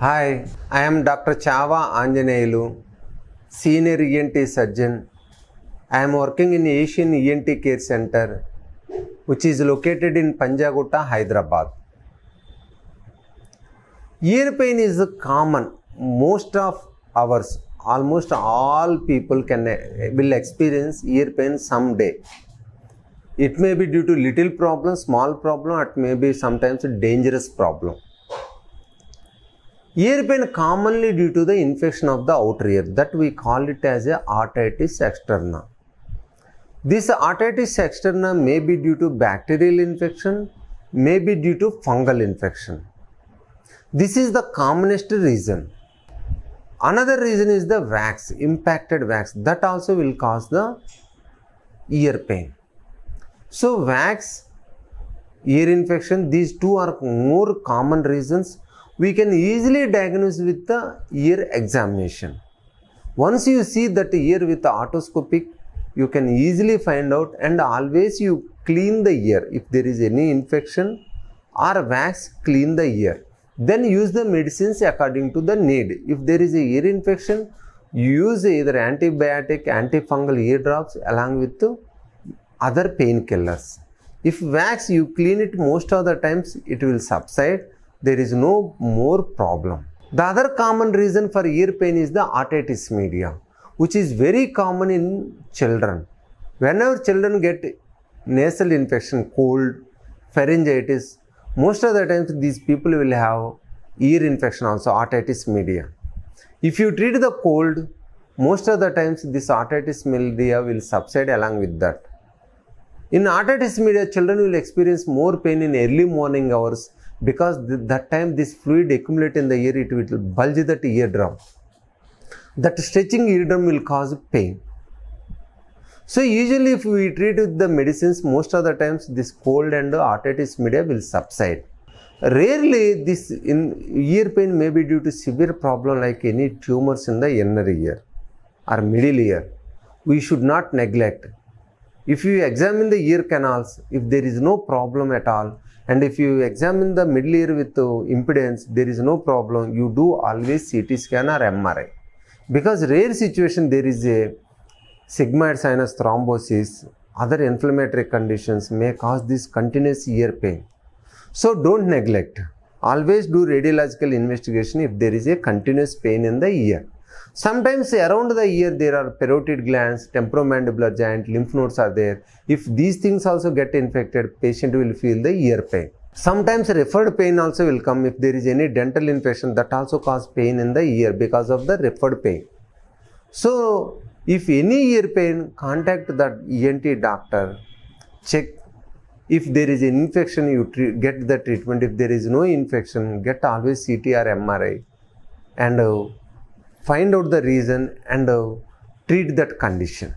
Hi I'm doctor Chava Anjaneyulu senior ENT surgeon I'm working in Asian ENT care centre which is located in Panjagutta Hyderabad ear pain is common most of ours almost all people can will experience ear pain some day it may be due to little problem small problem at may be sometimes dangerous problem Ear pain commonly due to the infection of the outer ear that we call it as a otitis externa. This otitis externa may be due to bacterial infection, may be due to fungal infection. This is the commonest reason. Another reason is the wax, impacted wax that also will cause the ear pain. So wax, ear infection, these two are more common reasons we can easily diagnose with the ear examination. Once you see that ear with the otoscopic, you can easily find out and always you clean the ear. If there is any infection or wax, clean the ear. Then use the medicines according to the need. If there is a ear infection, use either antibiotic, antifungal ear drops along with other painkillers. If wax, you clean it most of the times, it will subside there is no more problem. The other common reason for ear pain is the otitis media, which is very common in children. Whenever children get nasal infection, cold, pharyngitis, most of the times these people will have ear infection also, otitis media. If you treat the cold, most of the times this otitis media will subside along with that. In otitis media, children will experience more pain in early morning hours because th that time this fluid accumulate in the ear it will bulge that eardrum that stretching eardrum will cause pain so usually if we treat with the medicines most of the times this cold and arthritis media will subside rarely this ear pain may be due to severe problem like any tumors in the inner ear or middle ear we should not neglect if you examine the ear canals, if there is no problem at all, and if you examine the middle ear with uh, impedance, there is no problem. You do always CT scan or MRI. Because rare situation there is a sigmoid sinus thrombosis, other inflammatory conditions may cause this continuous ear pain. So don't neglect. Always do radiological investigation if there is a continuous pain in the ear. Sometimes around the ear there are parotid glands, temporomandibular giant, lymph nodes are there. If these things also get infected, patient will feel the ear pain. Sometimes referred pain also will come if there is any dental infection that also cause pain in the ear because of the referred pain. So if any ear pain, contact the ENT doctor, check if there is an infection you get the treatment if there is no infection get always ct or mri and uh, find out the reason and uh, treat that condition